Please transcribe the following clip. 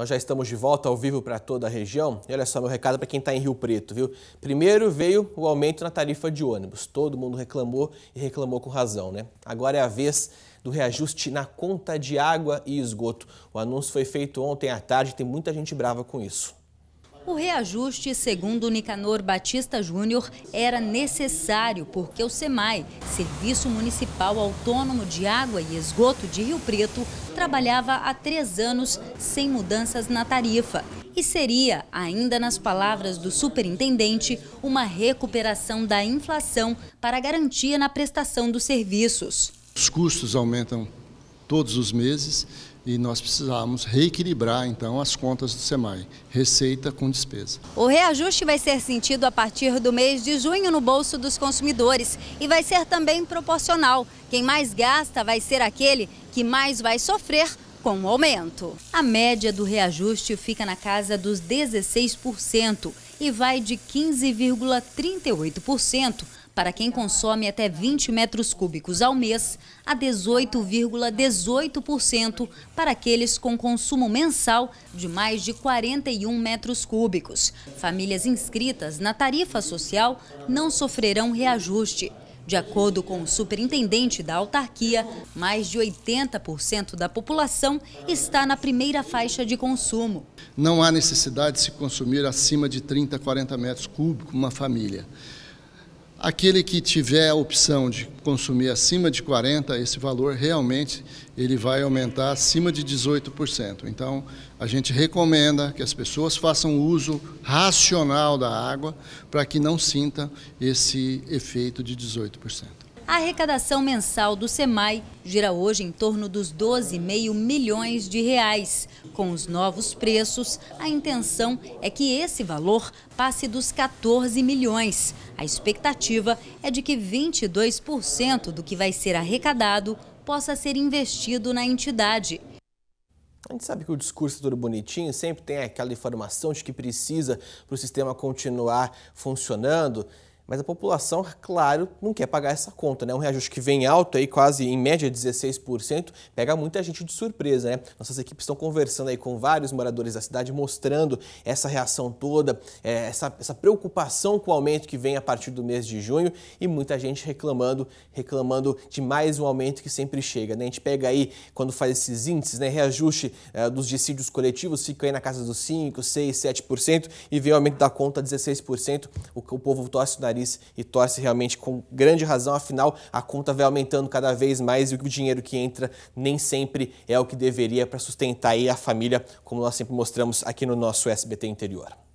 Nós já estamos de volta ao vivo para toda a região. E olha só, meu recado para quem está em Rio Preto, viu? Primeiro veio o aumento na tarifa de ônibus. Todo mundo reclamou e reclamou com razão, né? Agora é a vez do reajuste na conta de água e esgoto. O anúncio foi feito ontem à tarde, tem muita gente brava com isso. O reajuste, segundo Nicanor Batista Júnior, era necessário porque o SEMAI, Serviço Municipal Autônomo de Água e Esgoto de Rio Preto, trabalhava há três anos sem mudanças na tarifa. E seria, ainda nas palavras do superintendente, uma recuperação da inflação para garantia na prestação dos serviços. Os custos aumentam todos os meses e nós precisávamos reequilibrar então as contas do SEMAI, receita com despesa. O reajuste vai ser sentido a partir do mês de junho no bolso dos consumidores e vai ser também proporcional. Quem mais gasta vai ser aquele que mais vai sofrer com o aumento. A média do reajuste fica na casa dos 16% e vai de 15,38% para quem consome até 20 metros cúbicos ao mês, a 18,18% para aqueles com consumo mensal de mais de 41 metros cúbicos. Famílias inscritas na tarifa social não sofrerão reajuste. De acordo com o superintendente da autarquia, mais de 80% da população está na primeira faixa de consumo. Não há necessidade de se consumir acima de 30, 40 metros cúbicos uma família. Aquele que tiver a opção de consumir acima de 40, esse valor realmente ele vai aumentar acima de 18%. Então, a gente recomenda que as pessoas façam uso racional da água para que não sinta esse efeito de 18%. A arrecadação mensal do SEMAI gira hoje em torno dos 12,5 milhões de reais. Com os novos preços, a intenção é que esse valor passe dos 14 milhões. A expectativa é de que 22% do que vai ser arrecadado possa ser investido na entidade. A gente sabe que o discurso é tudo bonitinho, sempre tem aquela informação de que precisa para o sistema continuar funcionando mas a população, claro, não quer pagar essa conta, né? Um reajuste que vem alto aí, quase em média 16%, pega muita gente de surpresa, né? Nossas equipes estão conversando aí com vários moradores da cidade, mostrando essa reação toda, é, essa, essa preocupação com o aumento que vem a partir do mês de junho e muita gente reclamando, reclamando de mais um aumento que sempre chega, né? A gente pega aí, quando faz esses índices, né? Reajuste é, dos dissídios coletivos, fica aí na casa dos 5, 6, 7% e vem o aumento da conta 16%, o, o povo torce o nariz e torce realmente com grande razão, afinal a conta vai aumentando cada vez mais e o dinheiro que entra nem sempre é o que deveria para sustentar aí a família, como nós sempre mostramos aqui no nosso SBT interior.